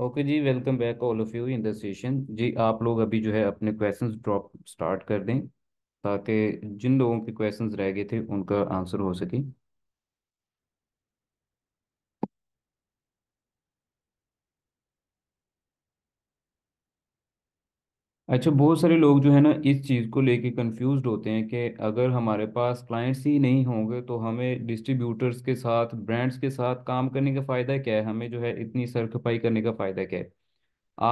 okay ji welcome back all of you in the session ji आप लोग अभी जो है अपने क्वेश्चंस ड्रॉप स्टार्ट कर दें ताकि जिन लोगों के क्वेश्चंस रह गए थे उनका आंसर हो सके अच्छा बहुत सारे लोग जो है ना इस चीज़ को लेके कंफ्यूज्ड होते हैं कि अगर हमारे पास क्लाइंट्स ही नहीं होंगे तो हमें डिस्ट्रीब्यूटर्स के साथ ब्रांड्स के साथ काम करने का फ़ायदा क्या है हमें जो है इतनी सरखपाई करने का फ़ायदा क्या है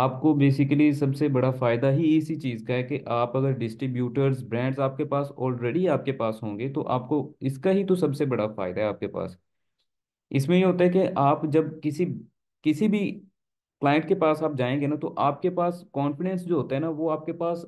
आपको बेसिकली सबसे बड़ा फ़ायदा ही इसी चीज़ का है कि आप अगर डिस्ट्रीब्यूटर्स ब्रांड्स आपके पास ऑलरेडी आपके पास होंगे तो आपको इसका ही तो सबसे बड़ा फ़ायदा है आपके पास इसमें ये होता है कि आप जब किसी किसी भी क्लाइंट के पास आप जाएंगे ना तो आपके पास कॉन्फिडेंस जो होता है ना वो आपके पास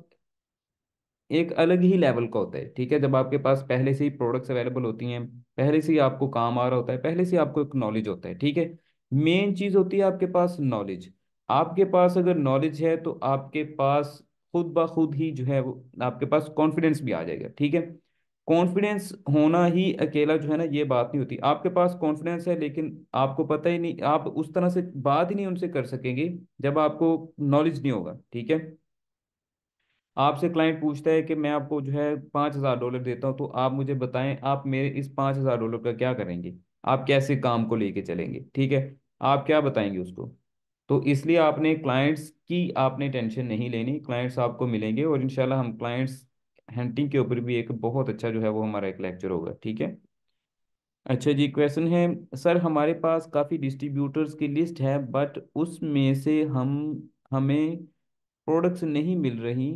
एक अलग ही लेवल का होता है ठीक है जब आपके पास पहले से ही प्रोडक्ट्स अवेलेबल होती हैं पहले से ही आपको काम आ रहा होता है पहले से ही आपको एक नॉलेज होता है ठीक है मेन चीज़ होती है आपके पास नॉलेज आपके पास अगर नॉलेज है तो आपके पास खुद ब खुद ही जो है वो आपके पास कॉन्फिडेंस भी आ जाएगा ठीक है कॉन्फिडेंस होना ही अकेला जो है ना ये बात नहीं होती आपके पास कॉन्फिडेंस है लेकिन आपको पता ही नहीं आप उस तरह से बात ही नहीं उनसे कर सकेंगे जब आपको नॉलेज नहीं होगा ठीक है आपसे क्लाइंट पूछता है कि मैं आपको जो है पाँच हज़ार डॉलर देता हूँ तो आप मुझे बताएं आप मेरे इस पाँच हज़ार डॉलर का क्या करेंगे आप कैसे काम को लेके चलेंगे ठीक है आप क्या बताएंगे उसको तो इसलिए आपने क्लाइंट्स की आपने टेंशन नहीं लेनी क्लाइंट्स आपको मिलेंगे और इनशाला हम क्लाइंट्स हंटिंग के ऊपर भी एक बहुत अच्छा जो है वो हमारा एक लेक्चर होगा ठीक है अच्छा जी क्वेश्चन है सर हमारे पास काफ़ी डिस्ट्रीब्यूटर्स की लिस्ट है बट उसमें से हम हमें प्रोडक्ट्स नहीं मिल रही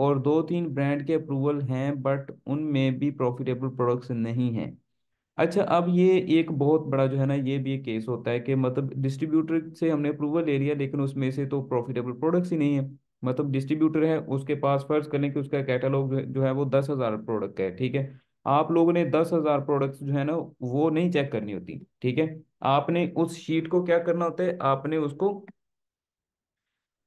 और दो तीन ब्रांड के अप्रूवल हैं बट उनमें भी प्रॉफिटेबल प्रोडक्ट्स नहीं हैं अच्छा अब ये एक बहुत बड़ा जो है ना ये भी एक केस होता है कि मतलब डिस्ट्रीब्यूटर से हमने अप्रूवल ले लिया लेकिन उसमें से तो प्रॉफिटेबल प्रोडक्ट्स ही नहीं है मतलब डिस्ट्रीब्यूटर है उसके पास फर्ज कर कि उसका कैटलॉग जो है वो दस हज़ार प्रोडक्ट का है ठीक है आप लोगों ने दस हज़ार प्रोडक्ट जो है ना वो नहीं चेक करनी होती ठीक है आपने उस शीट को क्या करना होता है आपने उसको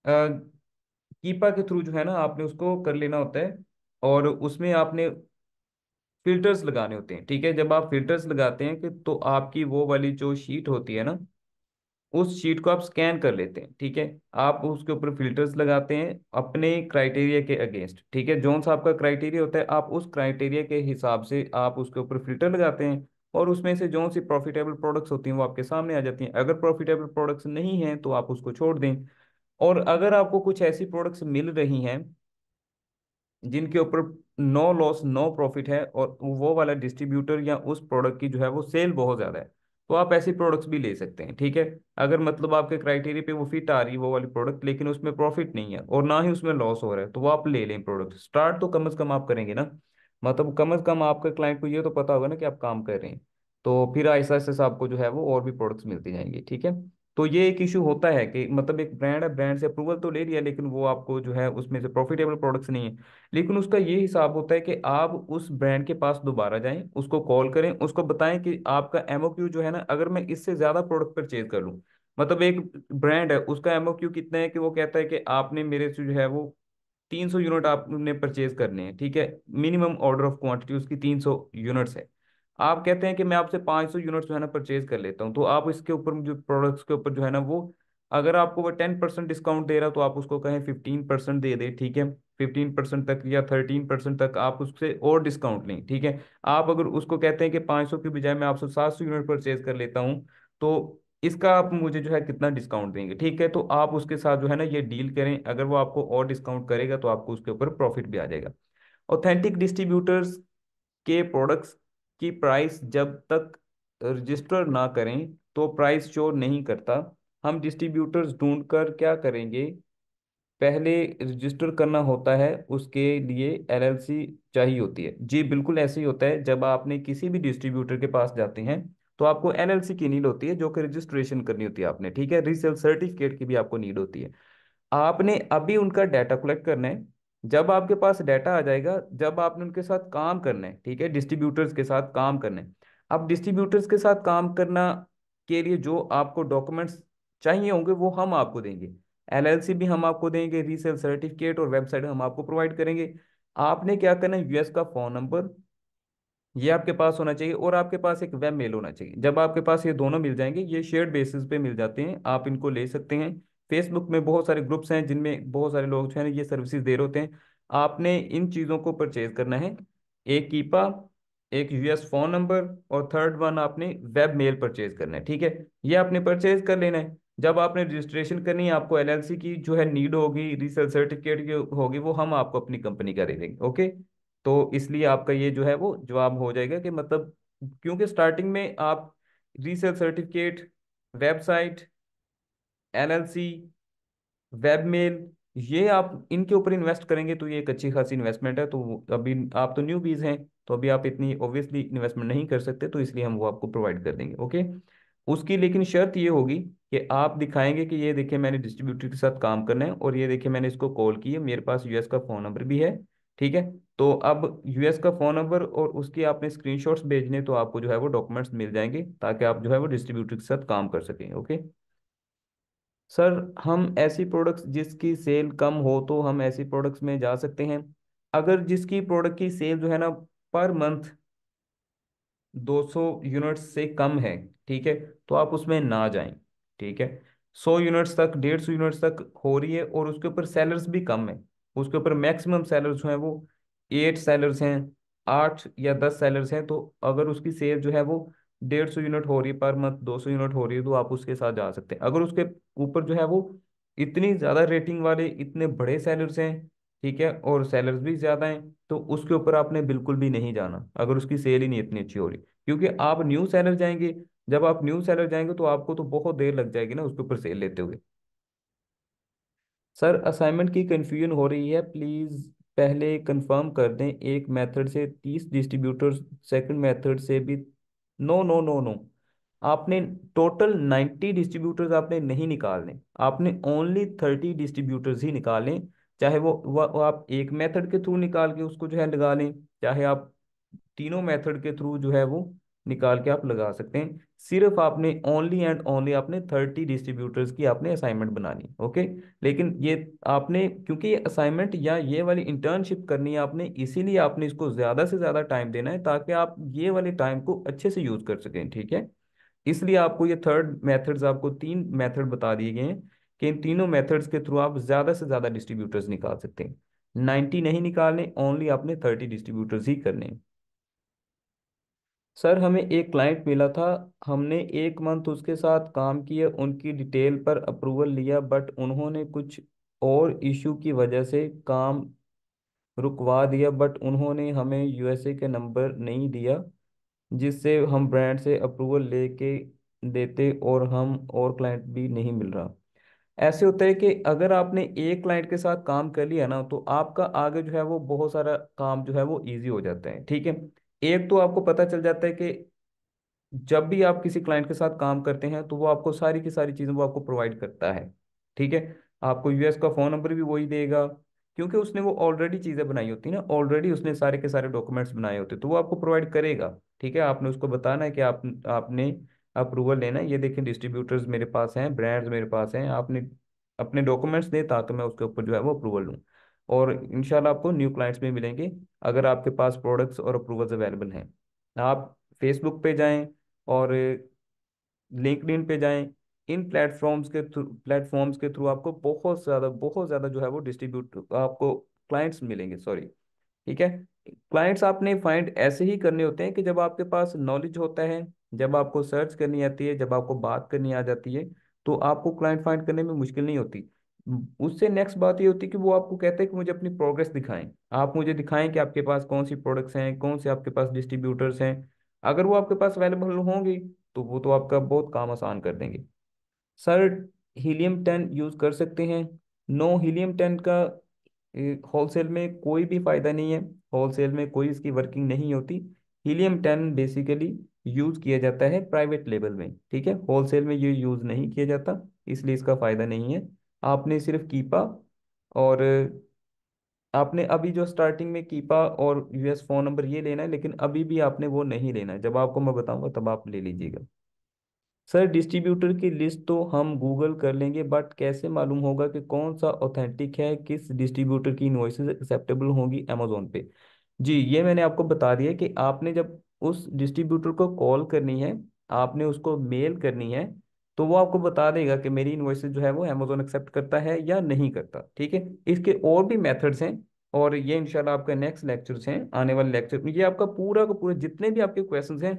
कीपा के थ्रू जो है ना आपने उसको कर लेना होता है और उसमें आपने फिल्टर्स लगाने होते हैं ठीक है जब आप फिल्टर्स लगाते हैं कि तो आपकी वो वाली जो शीट होती है ना उस शीट को आप स्कैन कर लेते हैं ठीक है आप उसके ऊपर फिल्टर्स लगाते हैं अपने क्राइटेरिया के अगेंस्ट ठीक है जोन सा आपका क्राइटेरिया होता है आप उस क्राइटेरिया के हिसाब से आप उसके ऊपर फिल्टर लगाते हैं और उसमें से जोन सी प्रॉफिटेबल प्रोडक्ट्स होती हैं वो आपके सामने आ जाती हैं अगर प्रॉफिटेबल प्रोडक्ट्स नहीं हैं तो आप उसको छोड़ दें और अगर आपको कुछ ऐसी प्रोडक्ट्स मिल रही हैं जिनके ऊपर नो लॉस नो प्रॉफिट है और वो वाला डिस्ट्रीब्यूटर या उस प्रोडक्ट की जो है वो सेल बहुत ज़्यादा है तो आप ऐसे प्रोडक्ट्स भी ले सकते हैं ठीक है अगर मतलब आपके क्राइटेरिया पे वो फिट आ रही है वो वाली प्रोडक्ट लेकिन उसमें प्रॉफिट नहीं है और ना ही उसमें लॉस हो रहा है तो वो आप ले लें प्रोडक्ट स्टार्ट तो कम अज़ कम आप करेंगे ना मतलब कम अज़ कम आपके क्लाइंट को ये तो पता होगा ना कि आप काम कर रहे हैं तो फिर ऐसा ऐसा आपको जो है वो और भी प्रोडक्ट्स मिलते जाएंगे ठीक है तो ये एक इशू होता है कि मतलब एक ब्रांड है ब्रांड से अप्रूवल तो ले लिया लेकिन वो आपको जो है उसमें से प्रॉफिटेबल प्रोडक्ट्स नहीं है लेकिन उसका ये हिसाब होता है कि आप उस ब्रांड के पास दोबारा जाएं उसको कॉल करें उसको बताएं कि आपका क्यू जो है ना अगर मैं इससे ज़्यादा प्रोडक्ट परचेज कर लूँ मतलब एक ब्रांड है उसका क्यू कितना है कि वो कहता है कि आपने मेरे से जो है वो तीन सौ यूनिट आपने परचेज करने हैं ठीक है मिनिमम ऑर्डर ऑफ क्वान्टिटी उसकी तीन सौ यूनिट्स है आप कहते हैं कि मैं आपसे 500 यूनिट जो है ना परचेज कर लेता हूँ तो आप इसके ऊपर जो प्रोडक्ट्स के ऊपर जो है ना वो अगर आपको वो टेन परसेंट डिस्काउंट दे रहा तो आप उसको कहें फिफ्टीन परसेंट दे दे ठीक है फिफ्टीन परसेंट तक या थर्टीन परसेंट तक आप उससे और डिस्काउंट लें ठीक है आप अगर उसको कहते हैं कि पाँच सौ की बजाय मैं आपसे सात सौ यूनिट परचेज कर लेता हूँ तो इसका आप मुझे जो है कितना डिस्काउंट देंगे ठीक है तो आप उसके साथ जो है ना ये डील करें अगर वो आपको और डिस्काउंट करेगा तो आपको उसके ऊपर प्रॉफिट भी आ जाएगा ऑथेंटिक डिस्ट्रीब्यूटर्स के प्रोडक्ट्स कि प्राइस जब तक रजिस्टर ना करें तो प्राइस शो नहीं करता हम डिस्ट्रीब्यूटर्स ढूंढ कर क्या करेंगे पहले रजिस्टर करना होता है उसके लिए एलएलसी चाहिए होती है जी बिल्कुल ऐसे ही होता है जब आपने किसी भी डिस्ट्रीब्यूटर के पास जाते हैं तो आपको एलएलसी की नीड होती है जो कि रजिस्ट्रेशन करनी होती है आपने ठीक है रीसेल सर्टिफिकेट की भी आपको नीड होती है आपने अभी उनका डाटा कलेक्ट करना है जब आपके पास डाटा आ जाएगा जब आपने उनके साथ काम करना है ठीक है डिस्ट्रीब्यूटर्स के साथ काम करना है अब डिस्ट्रीब्यूटर्स के साथ काम करना के लिए जो आपको डॉक्यूमेंट्स चाहिए होंगे वो हम आपको देंगे एलएलसी भी हम आपको देंगे रीसेल सर्टिफिकेट और वेबसाइट हम आपको प्रोवाइड करेंगे आपने क्या करना है यूएस का फोन नंबर ये आपके पास होना चाहिए और आपके पास एक वेब मेल होना चाहिए जब आपके पास ये दोनों मिल जाएंगे ये शेयर बेसिस पे मिल जाते हैं आप इनको ले सकते हैं फेसबुक में बहुत सारे ग्रुप्स हैं जिनमें बहुत सारे लोग जो है ये सर्विसेज दे रहे होते हैं आपने इन चीज़ों को परचेज करना है एक कीपा एक यूएस फोन नंबर और थर्ड वन आपने वेब मेल परचेज करना है ठीक है ये आपने परचेज कर लेना है जब आपने रजिस्ट्रेशन करनी है आपको एलएलसी की जो है नीड होगी रीसेल सर्टिफिकेट की होगी वो हम आपको अपनी कंपनी का दे देंगे ओके तो इसलिए आपका ये जो है वो जवाब हो जाएगा कि मतलब क्योंकि स्टार्टिंग में आप resale certificate website LLC web mail ये आप इनके ऊपर इन्वेस्ट करेंगे तो ये एक अच्छी खासी इन्वेस्टमेंट है तो अभी आप तो न्यू बीज हैं तो अभी आप इतनी ऑब्वियसली इन्वेस्टमेंट नहीं कर सकते तो इसलिए हम वो आपको प्रोवाइड कर देंगे ओके उसकी लेकिन शर्त ये होगी कि आप दिखाएंगे कि ये देखिए मैंने डिस्ट्रीब्यूटर के साथ काम करना है और ये देखिए मैंने इसको कॉल की है मेरे पास यूएस का फ़ोन नंबर भी है ठीक है तो अब यूएस का फ़ोन नंबर और उसकी आपने स्क्रीनशॉट्स भेजने तो आपको जो है वो डॉक्यूमेंट्स मिल जाएंगे ताकि आप जो है वो डिस्ट्रीब्यूटर के साथ काम कर सकें ओके सर हम ऐसी प्रोडक्ट्स जिसकी सेल कम हो तो हम ऐसी प्रोडक्ट्स में जा सकते हैं अगर जिसकी प्रोडक्ट की सेल जो है ना पर मंथ 200 यूनिट्स से कम है ठीक है तो आप उसमें ना जाएं ठीक है 100 यूनिट्स तक 150 यूनिट्स तक हो रही है और उसके ऊपर सेलर्स भी कम है उसके ऊपर मैक्सिमम सेलर्स जो हैं वो एट सेलर्स हैं आठ या दस सेलर्स हैं तो अगर उसकी सेल जो है वो डेढ़ सौ यूनिट हो रही है पर मंथ दो सौ यूनिट हो रही है तो आप उसके साथ जा सकते हैं अगर उसके ऊपर जो है वो इतनी ज़्यादा रेटिंग वाले इतने बड़े सैलर्स हैं ठीक है और सैलर्स भी ज़्यादा हैं तो उसके ऊपर आपने बिल्कुल भी नहीं जाना अगर उसकी सेल ही नहीं इतनी अच्छी हो रही क्योंकि आप न्यू सैलर जाएंगे जब आप न्यू सैलर जाएंगे तो आपको तो बहुत देर लग जाएगी ना उसके ऊपर सेल लेते हुए सर असाइनमेंट की कन्फ्यूजन हो रही है प्लीज़ पहले कंफर्म कर दें एक मेथड से तीस डिस्ट्रीब्यूटर्स सेकंड मेथड से भी नो नो नो नो आपने टोटल नाइन्टी डिस्ट्रीब्यूटर्स आपने नहीं निकालने आपने ओनली थर्टी डिस्ट्रीब्यूटर्स ही निकालें चाहे वो, वो आप एक मेथड के थ्रू निकाल के उसको जो है लगा लें चाहे आप तीनों मेथड के थ्रू जो है वो निकाल के आप लगा सकते हैं सिर्फ आपने ओनली एंड ओनली आपने थर्टी डिस्ट्रीब्यूटर्स की आपने असाइनमेंट बनानी ओके लेकिन ये आपने क्योंकि ये असाइनमेंट या ये वाली इंटर्नशिप करनी है आपने इसीलिए आपने इसको ज़्यादा से ज़्यादा टाइम देना है ताकि आप ये वाले टाइम को अच्छे से यूज़ कर सकें ठीक है इसलिए आपको ये थर्ड मैथड्स आपको तीन मैथड बता दिए गए हैं कि इन तीनों मैथड्स के थ्रू आप ज़्यादा से ज़्यादा डिस्ट्रीब्यूटर्स निकाल सकते हैं नाइन्टी नहीं निकालने ओनली आपने थर्टी डिस्ट्रीब्यूटर्स ही करने हैं सर हमें एक क्लाइंट मिला था हमने एक मंथ उसके साथ काम किया उनकी डिटेल पर अप्रूवल लिया बट उन्होंने कुछ और इशू की वजह से काम रुकवा दिया बट उन्होंने हमें यूएसए के नंबर नहीं दिया जिससे हम ब्रांड से अप्रूवल लेके देते और हम और क्लाइंट भी नहीं मिल रहा ऐसे होता है कि अगर आपने एक क्लाइंट के साथ काम कर लिया ना तो आपका आगे जो है वो बहुत सारा काम जो है वो ईजी हो जाता है ठीक है एक तो आपको पता चल जाता है कि जब भी आप किसी क्लाइंट के साथ काम करते हैं तो वो आपको सारी की सारी चीज़ें वो आपको प्रोवाइड करता है ठीक है आपको यूएस का फ़ोन नंबर भी वही देगा क्योंकि उसने वो ऑलरेडी चीज़ें बनाई होती है ना ऑलरेडी उसने सारे के सारे डॉक्यूमेंट्स बनाए होते तो वो आपको प्रोवाइड करेगा ठीक है आपने उसको बताना है कि आप आपने अप्रूवल लेना है ये देखें डिस्ट्रीब्यूटर्स मेरे पास हैं ब्रांड्स मेरे पास हैं आपने अपने डॉक्यूमेंट्स दें ताकि मैं उसके ऊपर जो है वो अप्रूवल लूँ और इनशाला आपको न्यू क्लाइंट्स भी मिलेंगे अगर आपके पास प्रोडक्ट्स और अप्रूवल्स अवेलेबल हैं आप फेसबुक पे जाएं और लिंकड पे जाएं इन प्लेटफॉर्म्स के थ्रू प्लेटफॉर्म्स के थ्रू आपको बहुत ज़्यादा बहुत ज़्यादा जो है वो डिस्ट्रीब्यूट आपको क्लाइंट्स मिलेंगे सॉरी ठीक है क्लाइंट्स आपने फाइंड ऐसे ही करने होते हैं कि जब आपके पास नॉलेज होता है जब आपको सर्च करनी आती है जब आपको बात करनी आ जाती है तो आपको क्लाइंट फाइंड करने में मुश्किल नहीं होती उससे नेक्स्ट बात ये होती है कि वो आपको कहते हैं कि मुझे अपनी प्रोग्रेस दिखाएं आप मुझे दिखाएं कि आपके पास कौन सी प्रोडक्ट्स हैं कौन से आपके पास डिस्ट्रीब्यूटर्स हैं अगर वो आपके पास अवेलेबल होंगे तो वो तो आपका बहुत काम आसान कर देंगे सर हीलियम टेन यूज़ कर सकते हैं नो हीलियम टेन का होलसेल में कोई भी फ़ायदा नहीं है होलसेल में कोई इसकी वर्किंग नहीं होती हीलियम टेन बेसिकली यूज़ किया जाता है प्राइवेट लेवल में ठीक है होलसेल में ये यूज़ नहीं किया जाता इसलिए इसका फ़ायदा नहीं है आपने सिर्फ कीपा और आपने अभी जो स्टार्टिंग में कीपा और यूएस फ़ोन नंबर ये लेना है लेकिन अभी भी आपने वो नहीं लेना है जब आपको मैं बताऊंगा तब आप ले लीजिएगा सर डिस्ट्रीब्यूटर की लिस्ट तो हम गूगल कर लेंगे बट कैसे मालूम होगा कि कौन सा ऑथेंटिक है किस डिस्ट्रीब्यूटर की इन्वॉइसेस एक्सेप्टेबल होंगी अमेजोन पे जी ये मैंने आपको बता दिया कि आपने जब उस डिस्ट्रीब्यूटर को कॉल करनी है आपने उसको मेल करनी है तो वो आपको बता देगा कि मेरी इन्वॉइस जो है वो अमेजोन एक्सेप्ट करता है या नहीं करता ठीक है इसके और भी मेथड्स हैं और ये इंशाल्लाह आपका नेक्स्ट लेक्चर हैं आने वाले लेक्चर ये आपका पूरा का पूरा जितने भी आपके क्वेश्चन हैं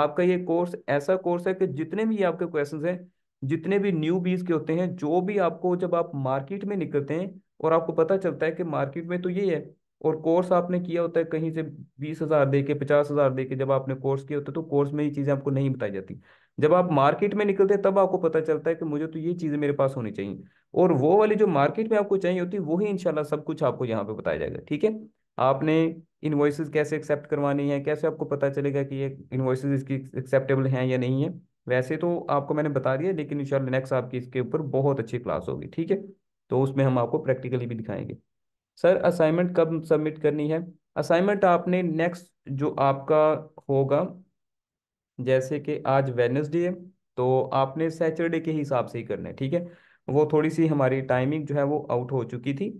आपका ये कोर्स ऐसा कोर्स है कि जितने भी ये आपके क्वेश्चन हैं जितने भी न्यू बीज के होते हैं जो भी आपको जब आप मार्केट में निकलते हैं और आपको पता चलता है कि मार्केट में तो ये है और कोर्स आपने किया होता है कहीं से बीस हज़ार दे के पचास हज़ार दे के जब आपने कोर्स किया होता है तो कोर्स में ये चीज़ें आपको नहीं बताई जाती जब आप मार्केट में निकलते हैं तब आपको पता चलता है कि मुझे तो ये चीज़ें मेरे पास होनी चाहिए और वो वाली जो मार्केट में आपको चाहिए होती है वही इनशाला सब कुछ आपको यहाँ पे बताया जाएगा ठीक है आपने इन्वॉइसेस कैसे एक्सेप्ट करवानी है कैसे आपको पता चलेगा कि ये इन्वॉइसेस इसकी एक्सेप्टेबल हैं या नहीं है वैसे तो आपको मैंने बता दिया लेकिन इनशाला नेक्स्ट आपकी इसके ऊपर बहुत अच्छी क्लास होगी ठीक है तो उसमें हम आपको प्रैक्टिकली भी दिखाएंगे सर असाइनमेंट कब सबमिट करनी है असाइनमेंट आपने नेक्स्ट जो आपका होगा जैसे कि आज वेनसडे है तो आपने सैटरडे के हिसाब से ही करना है ठीक है वो थोड़ी सी हमारी टाइमिंग जो है वो आउट हो चुकी थी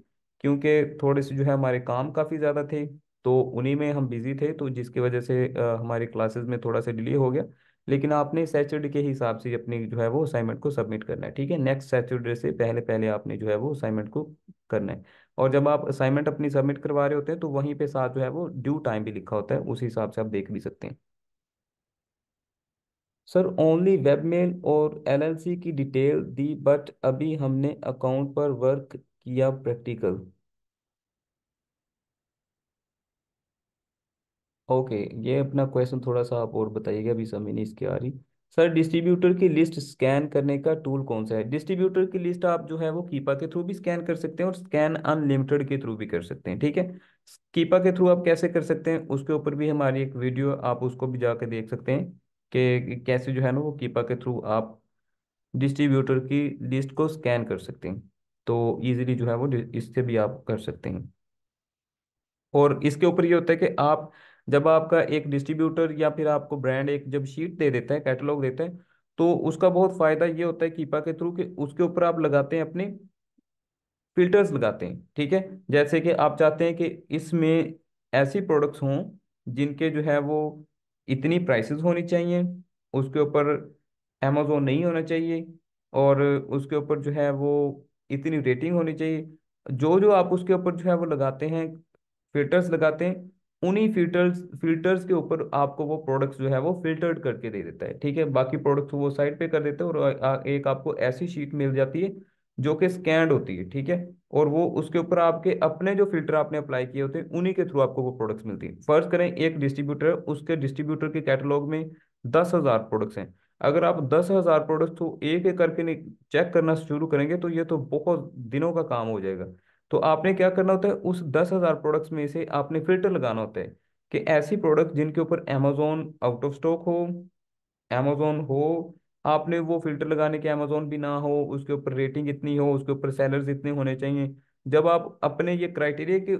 क्योंकि थोड़े से जो है हमारे काम काफ़ी ज़्यादा थे तो उन्हीं में हम बिज़ी थे तो जिसकी वजह से हमारे क्लासेस में थोड़ा सा डिले हो गया लेकिन आपने सैटरडे के हिसाब से अपनी जो है वो असाइनमेंट को सबमिट करना है ठीक है नेक्स्ट सैटरडे से पहले पहले आपने जो है वो असाइनमेंट को करना है और जब आप असाइनमेंट अपनी सबमिट करवा रहे होते हैं तो वहीं पे साथ जो है वो ड्यू टाइम भी लिखा होता है उस हिसाब से आप देख भी सकते हैं सर ओनली वेबमेल और एलएलसी की डिटेल दी बट अभी हमने अकाउंट पर वर्क किया प्रैक्टिकल ओके ये अपना क्वेश्चन थोड़ा सा आप और बताइएगा अभी समझ नहीं इसकी आ रही सर डिस्ट्रीब्यूटर की लिस्ट स्कैन करने का टूल कौन सा है डिस्ट्रीब्यूटर की लिस्ट आप जो है वो कीपा के थ्रू भी स्कैन कर सकते हैं और स्कैन अनलिमिटेड के थ्रू भी कर सकते हैं ठीक है कीपा के थ्रू आप कैसे कर सकते हैं उसके ऊपर भी हमारी एक वीडियो आप उसको भी जाकर देख सकते हैं के कैसे जो है ना वो कीपा के थ्रू आप डिस्ट्रीब्यूटर की लिस्ट को स्कैन कर सकते हैं तो इजीली जो है वो इससे भी आप कर सकते हैं और इसके ऊपर ये होता है कि आप जब आपका एक डिस्ट्रीब्यूटर या फिर आपको ब्रांड एक जब शीट दे देता है कैटलॉग देता है तो उसका बहुत फायदा ये होता है कीपा के थ्रू कि उसके ऊपर आप लगाते हैं अपने फिल्टर्स लगाते हैं ठीक है जैसे कि आप चाहते हैं कि इसमें ऐसी प्रोडक्ट्स हों जिनके जो है वो इतनी प्राइसेस होनी चाहिए उसके ऊपर अमेजोन नहीं होना चाहिए और उसके ऊपर जो है वो इतनी रेटिंग होनी चाहिए जो जो आप उसके ऊपर जो है वो लगाते हैं फिल्टर्स लगाते हैं उन्हीं फिल्टर्स फिल्टर्स के ऊपर आपको वो प्रोडक्ट्स जो है वो फिल्टर्ड करके दे देता है ठीक है बाकी प्रोडक्ट्स वो साइड पे कर देते हैं और एक आपको ऐसी शीट मिल जाती है जो कि स्कैंड होती है ठीक है और वो उसके ऊपर आपके अपने जो फिल्टर आपने अप्लाई किए होते हैं उन्हीं के थ्रू आपको वो प्रोडक्ट्स मिलती है फर्स्ट करें एक डिस्ट्रीब्यूटर उसके डिस्ट्रीब्यूटर के कैटलॉग में दस हज़ार प्रोडक्ट्स हैं अगर आप दस हज़ार प्रोडक्ट्स तो एक एक करके चेक करना शुरू करेंगे तो ये तो बहुत दिनों का काम हो जाएगा तो आपने क्या करना होता है उस दस हज़ार प्रोडक्ट्स में से आपने फिल्टर लगाना होता है कि ऐसी प्रोडक्ट जिनके ऊपर अमेजोन आउट ऑफ स्टॉक हो अमेजोन हो आपने वो फिल्टर लगाने के अमेजोन भी ना हो उसके ऊपर रेटिंग इतनी हो उसके ऊपर सैलर्स इतने होने चाहिए जब आप अपने ये क्राइटेरिया के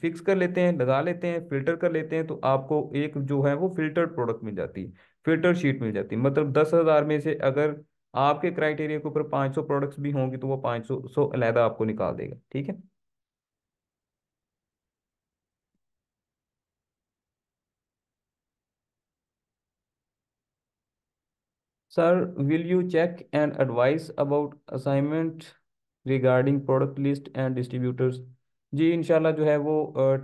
फिक्स कर लेते हैं लगा लेते हैं फिल्टर कर लेते हैं तो आपको एक जो है वो फिल्टर्ड प्रोडक्ट मिल जाती है फिल्टर शीट मिल जाती है मतलब दस हज़ार में से अगर आपके क्राइटेरिया के ऊपर पाँच सौ प्रोडक्ट्स भी होंगे तो वो पाँच सौ सौ अलहदा आपको निकाल देगा ठीक है sir will you check and advice about assignment regarding product list and distributors जी इनशाला जो है वो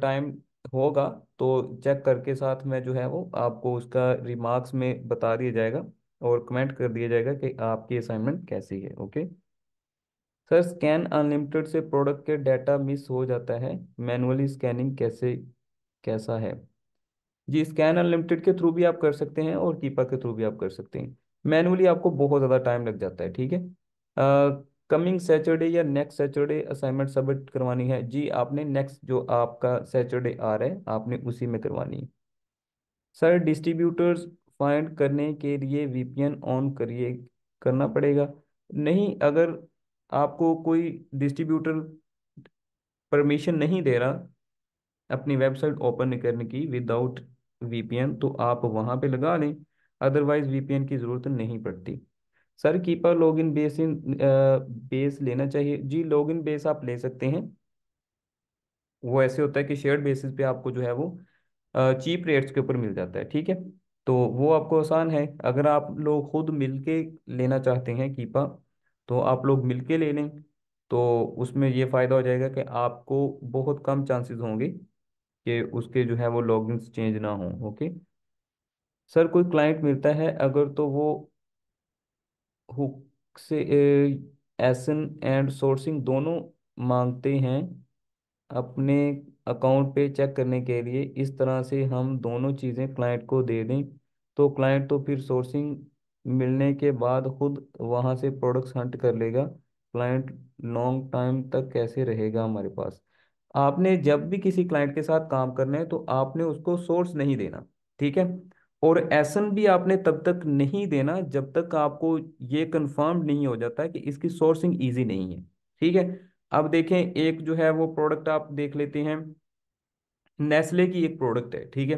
टाइम होगा तो चेक करके साथ में जो है वो आपको उसका रिमार्क्स में बता दिया जाएगा और कमेंट कर दिया जाएगा कि आपकी असाइनमेंट कैसी है ओके सर स्कैन अनलिमिटेड से प्रोडक्ट के डाटा मिस हो जाता है मैनुअली स्कैनिंग कैसे कैसा है जी स्कैन अनलिमिटेड के थ्रू भी आप कर सकते हैं और कीपा के थ्रू भी आप कर सकते हैं मैनुअली आपको बहुत ज़्यादा टाइम लग जाता है ठीक है कमिंग सैटरडे या नेक्स्ट सैटरडे असाइनमेंट सबमिट करवानी है जी आपने नेक्स्ट जो आपका सैटरडे आ रहा है आपने उसी में करवानी है सर डिस्ट्रीब्यूटर्स फाइंड करने के लिए वीपीएन ऑन करिए करना पड़ेगा नहीं अगर आपको कोई डिस्ट्रीब्यूटर परमिशन नहीं दे रहा अपनी वेबसाइट ओपन करने की विदाउट वीपीएन तो आप वहाँ पे लगा लें अदरवाइज वीपीएन की ज़रूरत नहीं पड़ती sir keeper login base in base लेना चाहिए जी लॉग इन बेस आप ले सकते हैं वो ऐसे होता है कि शेयर बेसिस पे आपको जो है वो चीप रेट्स के ऊपर मिल जाता है ठीक है तो वो आपको आसान है अगर आप लोग खुद मिलके लेना चाहते हैं कीपा तो आप लोग मिलके ले लें तो उसमें ये फ़ायदा हो जाएगा कि आपको बहुत कम चांसेस होंगे कि उसके जो है वो लॉगिन्स चेंज ना हों ओके सर कोई क्लाइंट मिलता है अगर तो वो हुक से एसन एंड सोर्सिंग दोनों मांगते हैं अपने अकाउंट पे चेक करने के लिए इस तरह से हम दोनों चीज़ें क्लाइंट को दे दें तो क्लाइंट तो फिर सोर्सिंग मिलने के बाद खुद वहाँ से प्रोडक्ट्स हंट कर लेगा क्लाइंट लॉन्ग टाइम तक कैसे रहेगा हमारे पास आपने जब भी किसी क्लाइंट के साथ काम करना है तो आपने उसको सोर्स नहीं देना ठीक है और एसन भी आपने तब तक नहीं देना जब तक आपको ये कंफर्म नहीं हो जाता कि इसकी सोर्सिंग इजी नहीं है ठीक है अब देखें एक जो है वो प्रोडक्ट आप देख लेते हैं नेस्ले की एक प्रोडक्ट है ठीक है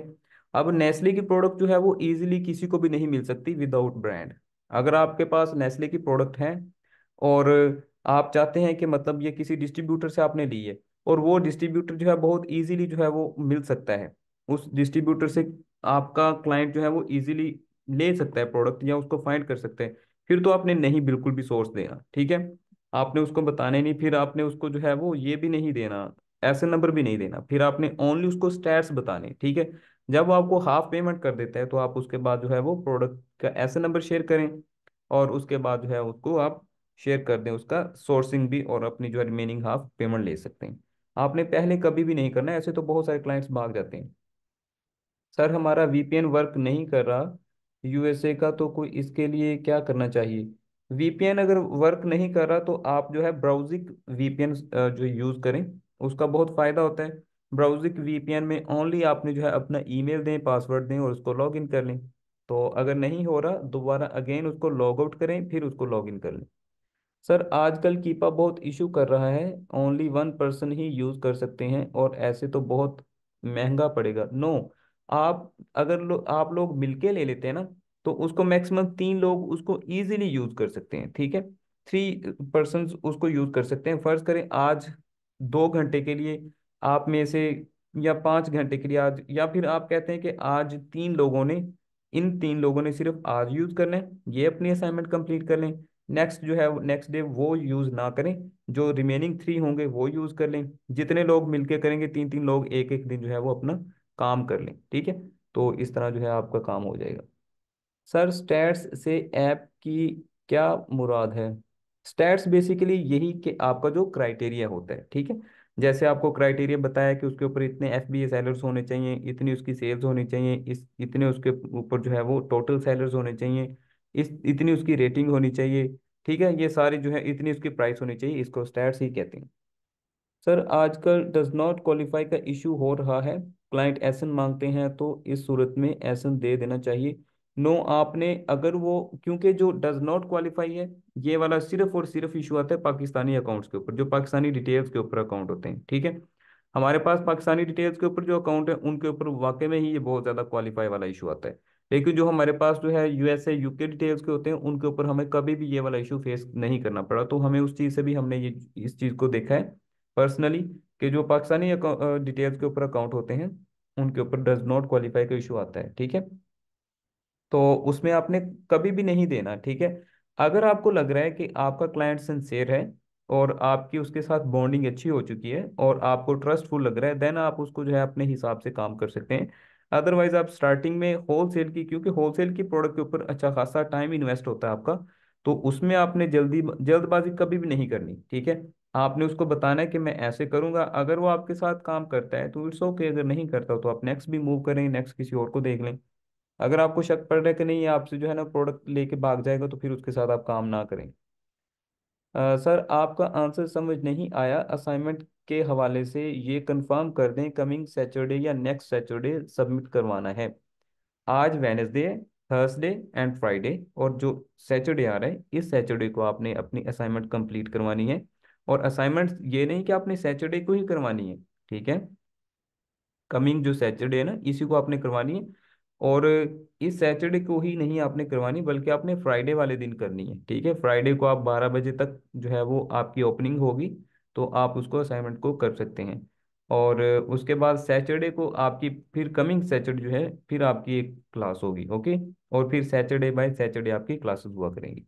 अब नेस्ले की प्रोडक्ट जो है वो इजीली किसी को भी नहीं मिल सकती विदाउट ब्रांड अगर आपके पास नेस्ले की प्रोडक्ट है और आप चाहते हैं कि मतलब ये किसी डिस्ट्रीब्यूटर से आपने ली है और वो डिस्ट्रीब्यूटर जो है बहुत ईजिली जो है वो मिल सकता है उस डिस्ट्रीब्यूटर से आपका क्लाइंट जो है वो इजीली ले सकता है प्रोडक्ट या उसको फाइंड कर सकते हैं फिर तो आपने नहीं बिल्कुल भी सोर्स देना ठीक है आपने उसको बताने नहीं फिर आपने उसको जो है वो ये भी नहीं देना ऐसे नंबर भी नहीं देना फिर आपने ओनली उसको स्टैट्स बताने ठीक है जब वो आपको हाफ पेमेंट कर देता है तो आप उसके बाद जो है वो प्रोडक्ट का ऐसे नंबर शेयर करें और उसके बाद जो है उसको आप शेयर कर दें उसका सोर्सिंग भी और अपनी जो है रिमेनिंग हाफ पेमेंट ले सकते हैं आपने पहले कभी भी नहीं करना ऐसे तो बहुत सारे क्लाइंट्स भाग जाते हैं सर हमारा वीपीएन वर्क नहीं कर रहा यूएसए का तो कोई इसके लिए क्या करना चाहिए वीपीएन अगर वर्क नहीं कर रहा तो आप जो है ब्राउजिक वीपीएन जो यूज़ करें उसका बहुत फ़ायदा होता है ब्राउजिक वीपीएन में ओनली आपने जो है अपना ईमेल दें पासवर्ड दें और उसको लॉग इन कर लें तो अगर नहीं हो रहा दोबारा अगेन उसको लॉग आउट करें फिर उसको लॉग इन कर लें सर आजकल कीपा बहुत इशू कर रहा है ओनली वन पर्सन ही यूज़ कर सकते हैं और ऐसे तो बहुत महंगा पड़ेगा नो आप अगर लो, आप लोग मिलके ले लेते हैं ना तो उसको मैक्सिमम तीन लोग उसको इजीली यूज कर सकते हैं ठीक है थ्री पर्सन उसको यूज कर सकते हैं फर्ज करें आज दो घंटे के लिए आप में से या पाँच घंटे के लिए आज या फिर आप कहते हैं कि आज तीन लोगों ने इन तीन लोगों ने सिर्फ आज यूज करना है ये अपनी असाइनमेंट कंप्लीट कर लें नेक्स्ट जो है नेक्स्ट डे वो यूज ना करें जो रिमेनिंग थ्री होंगे वो यूज कर लें जितने लोग मिलके करेंगे तीन तीन लोग एक एक दिन जो है वो अपना काम कर लें ठीक है तो इस तरह जो है आपका काम हो जाएगा सर स्टैट्स से ऐप की क्या मुराद है स्टैट्स बेसिकली यही कि आपका जो क्राइटेरिया होता है ठीक है जैसे आपको क्राइटेरिया बताया कि उसके ऊपर इतने एफ बी सेलर्स होने चाहिए इतनी उसकी सेल्स होनी चाहिए इस इतने उसके ऊपर जो है वो टोटल सेलर्स होने चाहिए इस इतनी उसकी रेटिंग होनी चाहिए ठीक है ये सारी जो है इतनी उसकी प्राइस होनी चाहिए इसको स्टैट्स ही कहते हैं सर आजकल डज नॉट क्वालिफाई का इशू हो रहा है क्लाइंट एसन मांगते हैं तो इस सूरत में एसन दे देना चाहिए नो आपने अगर वो क्योंकि जो डज नॉट क्वालिफाई है ये वाला सिर्फ और सिर्फ इशू आता है पाकिस्तानी अकाउंट्स के ऊपर जो पाकिस्तानी डिटेल्स के ऊपर अकाउंट होते हैं ठीक है हमारे पास पाकिस्तानी डिटेल्स के ऊपर जो अकाउंट है उनके ऊपर वाकई में ही ये बहुत ज़्यादा क्वालिफाई वाला इशू आता है लेकिन जो हमारे पास जो है यूएसए यूके डिटेल्स के होते हैं उनके ऊपर हमें कभी भी ये वाला इशू फेस नहीं करना पड़ा तो हमें उस चीज़ से भी हमने ये इस चीज़ को देखा है पर्सनली कि जो पाकिस्तानी डिटेल्स के ऊपर अकाउंट होते हैं उनके ऊपर डज नॉट क्वालिफाई का इशू आता है ठीक है तो उसमें आपने कभी भी नहीं देना ठीक है अगर आपको लग रहा है कि आपका क्लाइंट सिंसेयर है और आपकी उसके साथ बॉन्डिंग अच्छी हो चुकी है और आपको ट्रस्टफुल लग रहा है देन आप उसको जो है अपने हिसाब से काम कर सकते हैं अदरवाइज आप स्टार्टिंग में होल सेल की क्योंकि होल सेल की प्रोडक्ट के ऊपर अच्छा खासा टाइम इन्वेस्ट होता है आपका तो उसमें आपने जल्दी जल्दबाजी कभी भी नहीं करनी ठीक है आपने उसको बताना है कि मैं ऐसे करूंगा अगर वो आपके साथ काम करता है तो इट्स ओके अगर नहीं करता तो आप नेक्स्ट भी मूव करें नेक्स्ट किसी और को देख लें अगर आपको शक पड़ रहा है कि नहीं आपसे जो है ना प्रोडक्ट लेके भाग जाएगा तो फिर उसके साथ आप काम ना करें आ, सर आपका आंसर समझ नहीं आया असाइनमेंट के हवाले से ये कंफर्म कर दें कमिंग सैटरडे या नेक्स्ट सैटरडे सबमिट करवाना है आज वेनसडे थर्सडे एंड फ्राइडे और जो सैटरडे आ रहा है इस सैटरडे को आपने अपनी असाइनमेंट कंप्लीट करवानी है और असाइनमेंट ये नहीं कि आपने सैटरडे को ही करवानी है ठीक है कमिंग जो सैटरडे है ना इसी को आपने करवानी है और इस सैटरडे को ही नहीं आपने करवानी बल्कि आपने फ्राइडे वाले दिन करनी है ठीक है फ्राइडे को आप बारह बजे तक जो है वो आपकी ओपनिंग होगी तो आप उसको असाइनमेंट को कर सकते हैं और उसके बाद सैटरडे को आपकी फिर कमिंग सैटरडे जो है फिर आपकी एक क्लास होगी ओके और फिर सैटरडे बाय सैटरडे आपकी क्लासेस हुआ करेंगी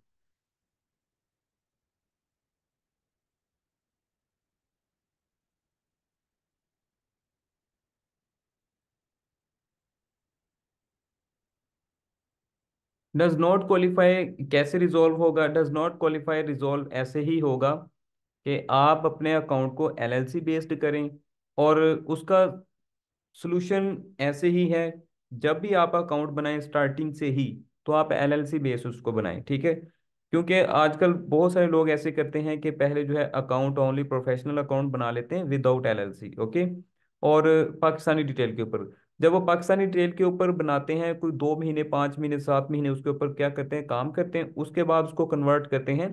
डज नॉट क्वालिफाई कैसे रिजोल्व होगा डज नॉट क्वालिफाई रिजॉल्व ऐसे ही होगा कि आप अपने अकाउंट को एलएलसी बेस्ड करें और उसका सोलूशन ऐसे ही है जब भी आप अकाउंट बनाएं स्टार्टिंग से ही तो आप एलएलसी बेस उसको बनाएं ठीक है क्योंकि आजकल बहुत सारे लोग ऐसे करते हैं कि पहले जो है अकाउंट ओनली प्रोफेशनल अकाउंट बना लेते हैं विदाउट एलएलसी ओके और पाकिस्तानी डिटेल के ऊपर जब वो पाकिस्तानी ट्रेल के ऊपर बनाते हैं कोई दो महीने पाँच महीने सात महीने उसके ऊपर क्या करते हैं काम करते हैं उसके बाद उसको कन्वर्ट करते हैं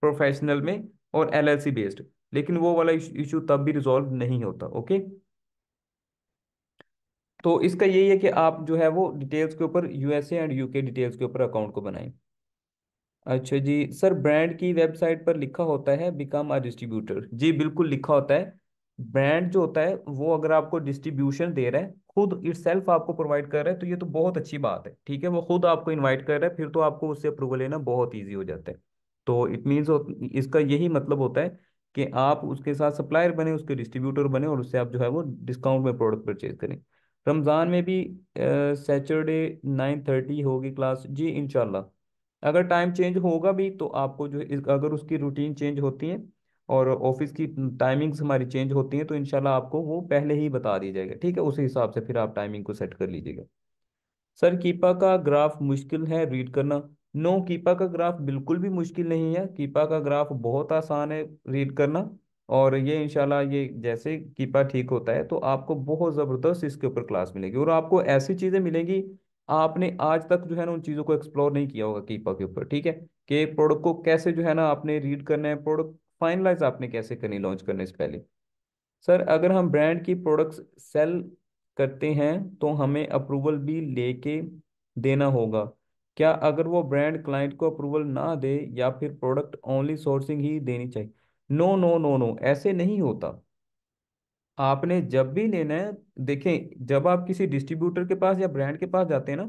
प्रोफेशनल में और एलएलसी बेस्ड लेकिन वो वाला इशू तब भी रिजॉल्व नहीं होता ओके तो इसका यही है कि आप जो है वो डिटेल्स के ऊपर यूएसए एंड यूके डिटेल्स के ऊपर अकाउंट को बनाएं अच्छा जी सर ब्रांड की वेबसाइट पर लिखा होता है बिकम अ डिस्ट्रीब्यूटर जी बिल्कुल लिखा होता है ब्रांड जो होता है वो अगर आपको डिस्ट्रीब्यूशन दे रहा है खुद इट आपको प्रोवाइड कर रहा है तो ये तो बहुत अच्छी बात है ठीक है वो खुद आपको इन्वाइट कर रहा है फिर तो आपको उससे अप्रूवल लेना बहुत ईजी हो जाता है तो इट मीन्स इसका यही मतलब होता है कि आप उसके साथ सप्लायर बने उसके डिस्ट्रीब्यूटर बने और उससे आप जो है वो डिस्काउंट में प्रोडक्ट परचेज करें रमज़ान में भी सैटरडे नाइन थर्टी होगी क्लास जी इनशाला अगर टाइम चेंज होगा भी तो आपको जो अगर उसकी रूटीन चेंज होती है और ऑफिस की टाइमिंग्स हमारी चेंज होती हैं तो इनशाला आपको वो पहले ही बता दिया जाएगा ठीक है उसी हिसाब से फिर आप टाइमिंग को सेट कर लीजिएगा सर कीपा का ग्राफ मुश्किल है रीड करना नो कीपा का ग्राफ बिल्कुल भी मुश्किल नहीं है कीपा का ग्राफ बहुत आसान है रीड करना और ये इनशाला ये जैसे कीपा ठीक होता है तो आपको बहुत ज़बरदस्त इसके ऊपर क्लास मिलेगी और आपको ऐसी चीज़ें मिलेंगी आपने आज तक जो है ना उन चीज़ों को एक्सप्लोर नहीं किया होगा कीपा के ऊपर ठीक है कि प्रोडक्ट को कैसे जो है ना आपने रीड करना है प्रोडक्ट फाइनलाइज आपने कैसे करनी लॉन्च करने से पहले सर अगर हम ब्रांड की प्रोडक्ट्स सेल करते हैं तो हमें अप्रूवल भी लेके देना होगा क्या अगर वो ब्रांड क्लाइंट को अप्रूवल ना दे या फिर प्रोडक्ट ओनली सोर्सिंग ही देनी चाहिए नो नो नो नो ऐसे नहीं होता आपने जब भी लेना है देखें जब आप किसी डिस्ट्रीब्यूटर के पास या ब्रांड के पास जाते हैं ना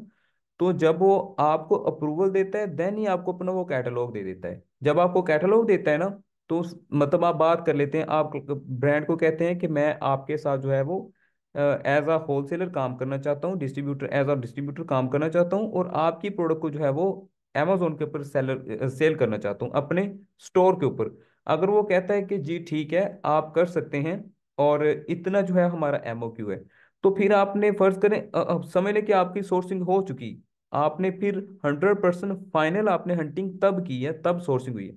तो जब वो आपको अप्रूवल देता है देन ही आपको अपना वो कैटलॉग दे देता है जब आपको कैटलॉग देता है ना तो मतलब आप बात कर लेते हैं आप ब्रांड को कहते हैं कि मैं आपके साथ जो है वो एज आ होलसेलर काम करना चाहता हूँ डिस्ट्रीब्यूटर एज आ डिस्ट्रीब्यूटर काम करना चाहता हूँ और आपकी प्रोडक्ट को जो है वो अमेजोन के ऊपर सेलर सेल करना चाहता हूँ अपने स्टोर के ऊपर अगर वो कहता है कि जी ठीक है आप कर सकते हैं और इतना जो है हमारा एमओ क्यू है तो फिर आपने फर्ज करें समझ लें कि आपकी सोर्सिंग हो चुकी आपने फिर हंड्रेड परसेंट फाइनल आपने हंटिंग तब की है तब सोर्सिंग हुई है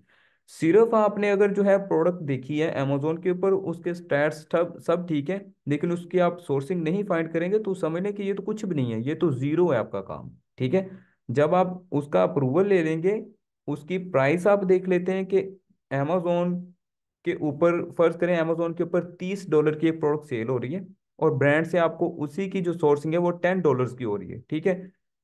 सिर्फ आपने अगर जो है प्रोडक्ट देखी है अमेजोन के ऊपर उसके स्टैट्स सब ठीक है लेकिन उसकी आप सोर्सिंग नहीं फाइंड करेंगे तो समझ लें कि ये तो कुछ भी नहीं है ये तो जीरो है आपका काम ठीक है जब आप उसका अप्रूवल ले लेंगे उसकी प्राइस आप देख लेते हैं कि अमेजोन के ऊपर फर्ज करें अमेजोन के ऊपर तीस डॉलर की प्रोडक्ट सेल हो रही है और ब्रांड से आपको उसी की जो सोर्सिंग है वो टेन डॉलर की हो रही है ठीक है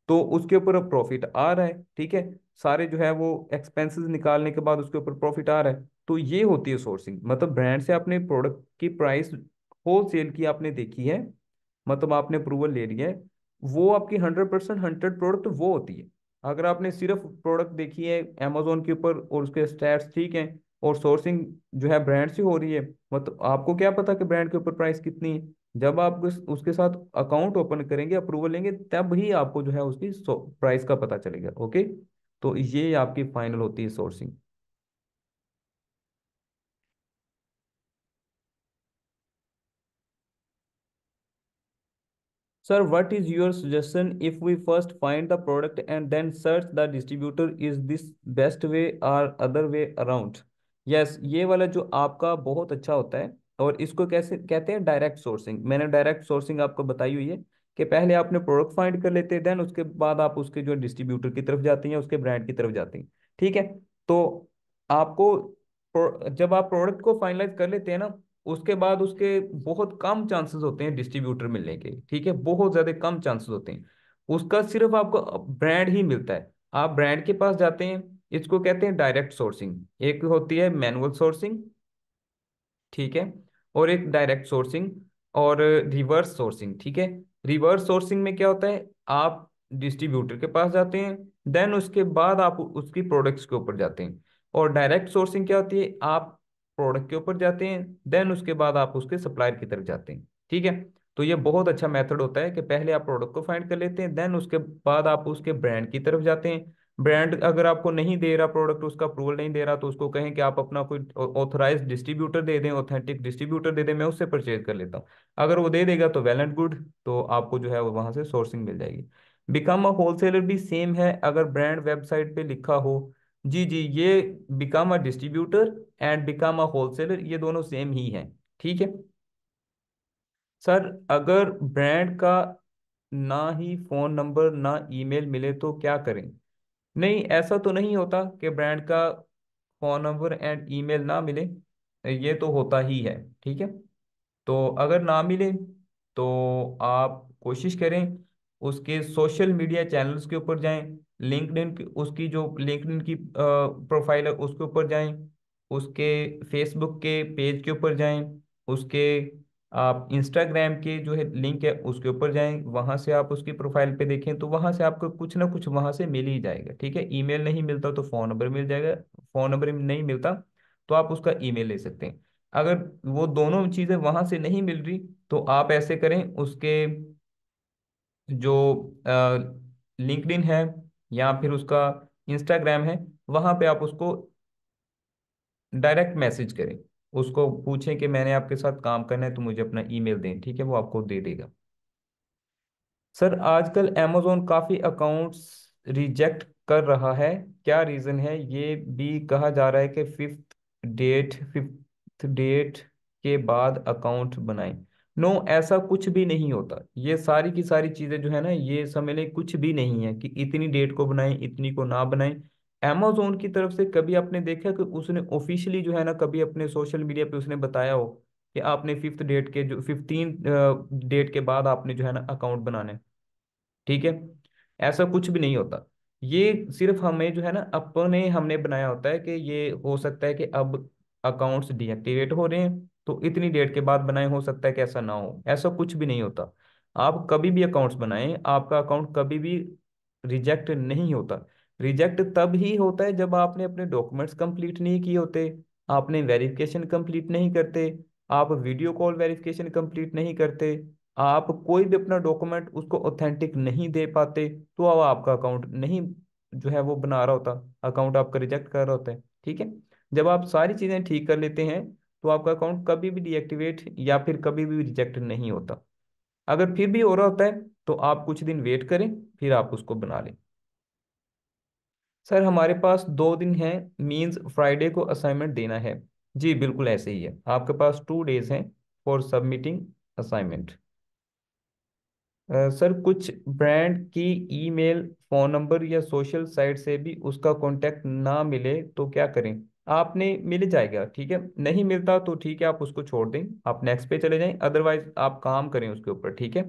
तो उसके ऊपर अब प्रॉफिट आ रहा है ठीक है सारे जो है वो एक्सपेंसेस निकालने के बाद उसके ऊपर प्रॉफिट आ रहा है तो ये होती है सोर्सिंग मतलब ब्रांड से आपने प्रोडक्ट की प्राइस होल सेल की आपने देखी है मतलब आपने अप्रूवल ले लिया है वो आपकी हंड्रेड परसेंट हंड्रेड प्रोडक्ट वो होती है अगर आपने सिर्फ प्रोडक्ट देखी है अमेजोन के ऊपर और उसके स्टैट्स ठीक हैं और सोर्सिंग जो है ब्रांड से हो रही है मतलब आपको क्या पता कि ब्रांड के ऊपर प्राइस कितनी है जब आप उसके साथ अकाउंट ओपन करेंगे अप्रूवल लेंगे तब ही आपको जो है उसकी प्राइस का पता चलेगा ओके तो ये आपकी फाइनल होती है sourcing sir what is your suggestion if we first find the product and then search the distributor is this best way are other way around yes ये वाला जो आपका बहुत अच्छा होता है और इसको कैसे कहते हैं डायरेक्ट सोर्सिंग मैंने डायरेक्ट सोर्सिंग आपको बताई हुई है कि पहले आपने प्रोडक्ट फाइंड कर लेते हैं देन उसके बाद आप उसके जो डिस्ट्रीब्यूटर की तरफ जाते हैं उसके ब्रांड की तरफ जाते हैं ठीक है तो आपको जब आप प्रोडक्ट को फाइनलाइज कर लेते हैं ना उसके बाद उसके बहुत कम चांसेस होते हैं डिस्ट्रीब्यूटर मिलने के ठीक है बहुत ज़्यादा कम चांसेस होते हैं उसका सिर्फ आपको ब्रांड ही मिलता है आप ब्रांड के पास जाते हैं इसको कहते हैं डायरेक्ट सोर्सिंग एक होती है मैनुअल सोर्सिंग ठीक है और एक डायरेक्ट सोर्सिंग और रिवर्स सोर्सिंग ठीक है रिवर्स सोर्सिंग में क्या होता है आप डिस्ट्रीब्यूटर के पास जाते हैं देन उसके बाद आप उसकी प्रोडक्ट्स के ऊपर जाते हैं और डायरेक्ट सोर्सिंग क्या होती है आप प्रोडक्ट के ऊपर जाते हैं देन उसके बाद आप उसके सप्लायर की तरफ जाते हैं ठीक है तो ये बहुत अच्छा मेथड होता है कि पहले आप प्रोडक्ट को फाइंड कर लेते हैं देन उसके बाद आप उसके ब्रांड की तरफ जाते हैं ब्रांड अगर आपको नहीं दे रहा प्रोडक्ट उसका अप्रूवल नहीं दे रहा तो उसको कहें कि आप अपना कोई ऑथराइज डिस्ट्रीब्यूटर दे दें ऑथेंटिक डिस्ट्रीब्यूटर दे दें मैं उससे परचेज कर लेता हूँ अगर वो दे देगा तो वेल एंड गुड तो आपको जो है वो वहां से सोर्सिंग मिल जाएगी बिकम अ होलसेलर भी सेम है अगर ब्रांड वेबसाइट पे लिखा हो जी जी ये become a distributor and become a wholesaler ये दोनों सेम ही है ठीक है सर अगर ब्रांड का ना ही फ़ोन नंबर ना ईमेल मिले तो क्या करें नहीं ऐसा तो नहीं होता कि ब्रांड का फोन नंबर एंड ईमेल ना मिले ये तो होता ही है ठीक है तो अगर ना मिले तो आप कोशिश करें उसके सोशल मीडिया चैनल्स के ऊपर जाएं इन उसकी जो इन की प्रोफाइल है उसके ऊपर जाएं उसके फेसबुक के पेज के ऊपर जाएं उसके आप इंस्टाग्राम के जो है लिंक है उसके ऊपर जाएं वहां से आप उसकी प्रोफाइल पे देखें तो वहां से आपको कुछ ना कुछ वहां से मिल ही जाएगा ठीक है ईमेल नहीं मिलता तो फोन नंबर मिल जाएगा फोन नंबर नहीं मिलता तो आप उसका ईमेल ले सकते हैं अगर वो दोनों चीजें वहां से नहीं मिल रही तो आप ऐसे करें उसके जो लिंकड है या फिर उसका इंस्टाग्राम है वहां पे आप उसको डायरेक्ट मैसेज करें उसको पूछें कि मैंने आपके साथ काम करना है तो मुझे अपना ईमेल दें ठीक है वो आपको दे देगा सर आजकल अमेजोन काफ़ी अकाउंट्स रिजेक्ट कर रहा है क्या रीज़न है ये भी कहा जा रहा है कि फिफ्थ डेट फिफ्थ डेट के बाद अकाउंट बनाएं नो ऐसा कुछ भी नहीं होता ये सारी की सारी चीज़ें जो है ना ये समझ लें कुछ भी नहीं है कि इतनी डेट को बनाएं इतनी को ना बनाएं एमेजोन की तरफ से कभी आपने देखा कि उसने ऑफिशियली जो है ना कभी अपने सोशल मीडिया पे उसने बताया हो कि आपने फिफ्थ डेट के जो फिफ्टीन डेट के बाद आपने जो है ना अकाउंट बनाने ठीक है ऐसा कुछ भी नहीं होता ये सिर्फ हमें जो है ना अपने हमने बनाया होता है कि ये हो सकता है कि अब अकाउंट्स डीएक्टिवेट हो रहे हैं तो इतनी डेट के बाद बनाए हो सकता है कि ऐसा ना हो ऐसा कुछ भी नहीं होता आप कभी भी अकाउंट्स बनाएं आपका अकाउंट कभी भी रिजेक्ट नहीं होता रिजेक्ट तब ही होता है जब आपने अपने डॉक्यूमेंट्स कंप्लीट नहीं किए होते आपने वेरिफिकेशन कंप्लीट नहीं करते आप वीडियो कॉल वेरिफिकेशन कंप्लीट नहीं करते आप कोई भी अपना डॉक्यूमेंट उसको ऑथेंटिक नहीं दे पाते तो अब आपका अकाउंट नहीं जो है वो बना रहा होता अकाउंट आपका रिजेक्ट कर रहा होता है ठीक है जब आप सारी चीज़ें ठीक कर लेते हैं तो आपका अकाउंट कभी भी डीएक्टिवेट या फिर कभी भी रिजेक्ट नहीं होता अगर फिर भी हो रहा होता है तो आप कुछ दिन वेट करें फिर आप उसको बना लें सर हमारे पास दो दिन है मीन्स फ्राइडे को असाइनमेंट देना है जी बिल्कुल ऐसे ही है आपके पास टू डेज हैं फॉर सबमिटिंग असाइनमेंट सर कुछ ब्रांड की ईमेल फ़ोन नंबर या सोशल साइट से भी उसका कांटेक्ट ना मिले तो क्या करें आपने मिल जाएगा ठीक है नहीं मिलता तो ठीक है आप उसको छोड़ दें आप नेक्स्ट पे चले जाएं अदरवाइज आप काम करें उसके ऊपर ठीक है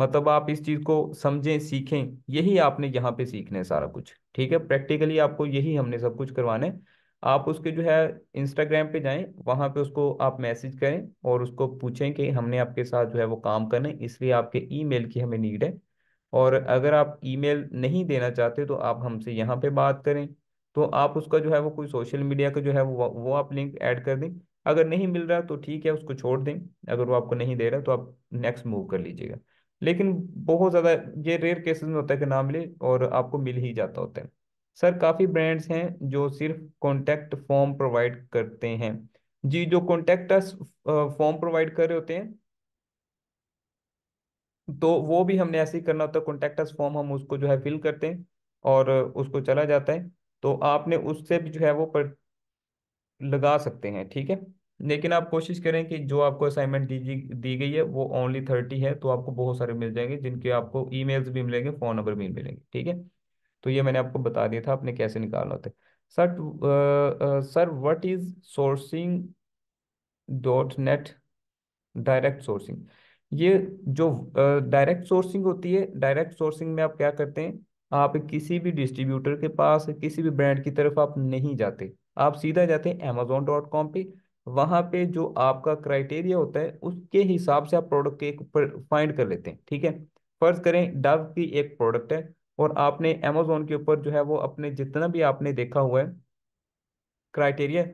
मतलब आप इस चीज को समझें सीखें यही आपने यहाँ पे सीखना है सारा कुछ ठीक है प्रैक्टिकली आपको यही हमने सब कुछ करवाना है आप उसके जो है इंस्टाग्राम पे जाएं वहां पे उसको आप मैसेज करें और उसको पूछें कि हमने आपके साथ जो है वो काम करना है इसलिए आपके ईमेल की हमें नीड है और अगर आप ईमेल नहीं देना चाहते तो आप हमसे यहाँ पे बात करें तो आप उसका जो है वो कोई सोशल मीडिया का जो है वो वो आप लिंक ऐड कर दें अगर नहीं मिल रहा तो ठीक है उसको छोड़ दें अगर वो आपको नहीं दे रहा तो आप नेक्स्ट मूव कर लीजिएगा लेकिन बहुत ज़्यादा ये रेयर केसेस में होता है कि ना मिले और आपको मिल ही जाता होता है सर काफ़ी ब्रांड्स हैं जो सिर्फ कॉन्टैक्ट फॉर्म प्रोवाइड करते हैं जी जो कॉन्टैक्ट फॉर्म प्रोवाइड कर रहे होते हैं तो वो भी हमने ऐसे ही करना होता है कॉन्टैक्ट फॉर्म हम उसको जो है फिल करते हैं और उसको चला जाता है तो आपने उससे भी जो है वो पर लगा सकते हैं ठीक है लेकिन आप कोशिश करें कि जो आपको असाइनमेंट दी दी गई है वो ओनली थर्टी है तो आपको बहुत सारे मिल जाएंगे जिनके आपको ईमेल्स भी मिलेंगे फ़ोन नंबर भी मिलेंगे ठीक है तो ये मैंने आपको बता दिया था आपने कैसे निकालना थे sir sir what is sourcing dot net direct sourcing ये जो डायरेक्ट uh, सोर्सिंग होती है डायरेक्ट सोर्सिंग में आप क्या करते हैं आप किसी भी डिस्ट्रीब्यूटर के पास किसी भी ब्रांड की तरफ आप नहीं जाते आप सीधा जाते हैं अमेजोन डॉट कॉम पर वहां पे जो आपका क्राइटेरिया होता है उसके हिसाब से आप प्रोडक्ट के फाइंड कर लेते हैं ठीक है फर्ज करें डव की एक प्रोडक्ट है और आपने अमेजोन के ऊपर जो है वो अपने जितना भी आपने देखा हुआ है क्राइटेरिया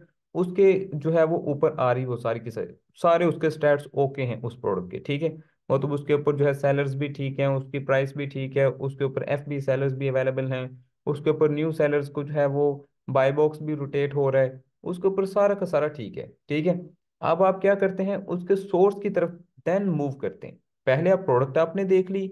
उसके जो है वो ऊपर आ रही वो सारी की सारी सारे उसके स्टैट्स ओके हैं उस प्रोडक्ट के ठीक है मतलब उसके ऊपर जो है सेलर्स भी ठीक हैं उसकी प्राइस भी ठीक है उसके ऊपर एफ बी सेलर्स भी अवेलेबल हैं उसके ऊपर न्यू सेलर्स जो है वो बाय बॉक्स भी रोटेट हो रहा है उसके ऊपर सारा का सारा ठीक है ठीक है अब आप क्या करते हैं उसके सोर्स की तरफ देन मूव करते हैं पहले आप प्रोडक्ट आपने देख ली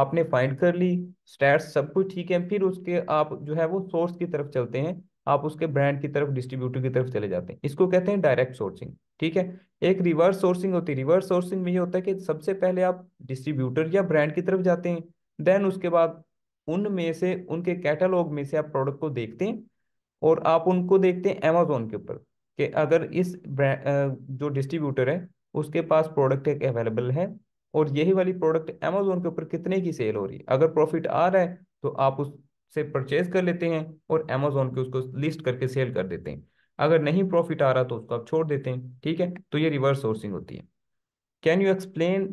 आपने फाइंड कर ली स्टैट्स सब कुछ ठीक है फिर उसके आप जो है वो सोर्स की तरफ चलते हैं आप उसके ब्रांड की तरफ डिस्ट्रीब्यूटर की तरफ चले जाते हैं इसको कहते हैं डायरेक्ट सोर्सिंग ठीक है एक रिवर्स सोर्सिंग होती है रिवर्स सोर्सिंग में ये होता है कि सबसे पहले आप डिस्ट्रीब्यूटर या ब्रांड की तरफ जाते हैं देन उसके बाद उनमें से उनके कैटलॉग में से आप प्रोडक्ट को देखते हैं और आप उनको देखते हैं अमेजोन के ऊपर कि अगर इस जो डिस्ट्रीब्यूटर है उसके पास प्रोडक्ट एक अवेलेबल है और यही वाली प्रोडक्ट अमेजोन के ऊपर कितने की सेल हो रही है अगर प्रॉफिट आ रहा है तो आप उससे परचेज कर लेते हैं और अमेजोन के उसको लिस्ट करके सेल कर देते हैं अगर नहीं प्रॉफिट आ रहा तो उसको आप छोड़ देते हैं ठीक है तो ये रिवर्स सोर्सिंग होती है can you explain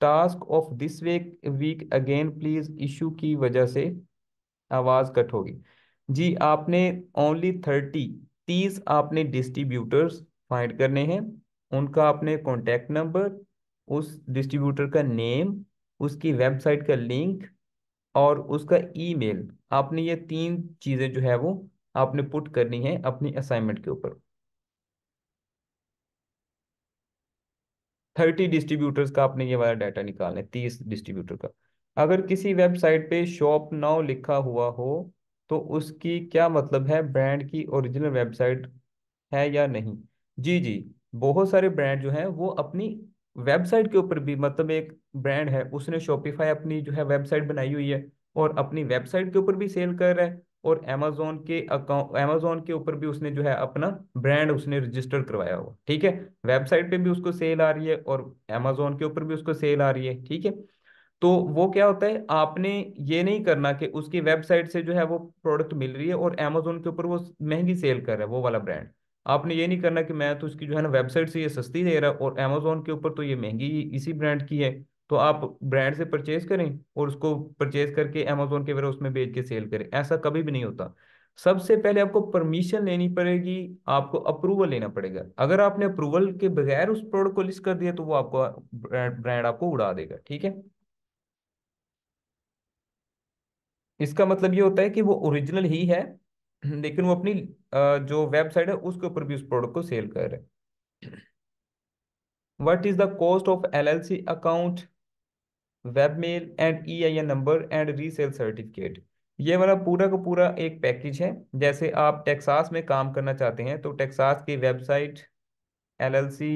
task of this week week again please issue की वजह से आवाज कट होगी जी आपने ओनली थर्टी तीस आपने डिस्ट्रीब्यूटर्स फाइंड करने हैं उनका आपने कॉन्टैक्ट नंबर उस डिस्ट्रीब्यूटर का नेम उसकी वेबसाइट का लिंक और उसका ईमेल आपने ये तीन चीज़ें जो है वो आपने पुट करनी है अपनी असाइनमेंट के ऊपर थर्टी डिस्ट्रीब्यूटर्स का आपने ये वाला डाटा निकालना है तीस डिस्ट्रीब्यूटर का अगर किसी वेबसाइट पे शॉप नाउ लिखा हुआ हो तो उसकी क्या मतलब है ब्रांड की ओरिजिनल वेबसाइट है या नहीं जी जी बहुत सारे ब्रांड जो हैं वो अपनी वेबसाइट के ऊपर भी मतलब एक ब्रांड है उसने शॉपिफाई अपनी जो है वेबसाइट बनाई हुई है और अपनी वेबसाइट के ऊपर भी सेल कर रहा है और अमेजोन के अकाउंट अमेजोन के ऊपर भी उसने जो है अपना ब्रांड उसने रजिस्टर करवाया हुआ ठीक है वेबसाइट पे भी उसको सेल आ रही है और अमेजोन के ऊपर भी उसको सेल आ रही है ठीक है तो वो क्या होता है आपने ये नहीं करना कि उसकी वेबसाइट से जो है वो प्रोडक्ट मिल रही है और अमेजोन के ऊपर वो महंगी सेल कर रहा है वो वाला ब्रांड आपने ये नहीं करना कि मैं तो उसकी जो है ना वेबसाइट से ये सस्ती दे रहा और अमेजोन के ऊपर तो ये महंगी इसी ब्रांड की है तो आप ब्रांड से परचेज करें और उसको परचेज करके अमेजोन के वगैरह उसमें बेच के सेल करें ऐसा कभी भी नहीं होता सबसे पहले आपको परमिशन लेनी पड़ेगी आपको अप्रूवल लेना पड़ेगा अगर आपने अप्रूवल के बगैर उस प्रोडक्ट को लिस्ट कर दिया तो वो आपको ब्रांड आपको उड़ा देगा ठीक है इसका मतलब ये होता है कि वो ओरिजिनल ही है लेकिन वो अपनी जो वेबसाइट है उसके ऊपर भी उस प्रोडक्ट को सेल कर रहे what is the cost of L L C account web mail and E I N number and resale certificate ये वाला पूरा का पूरा एक पैकेज है जैसे आप टेक्सास में काम करना चाहते हैं तो टेक्सास की website L L C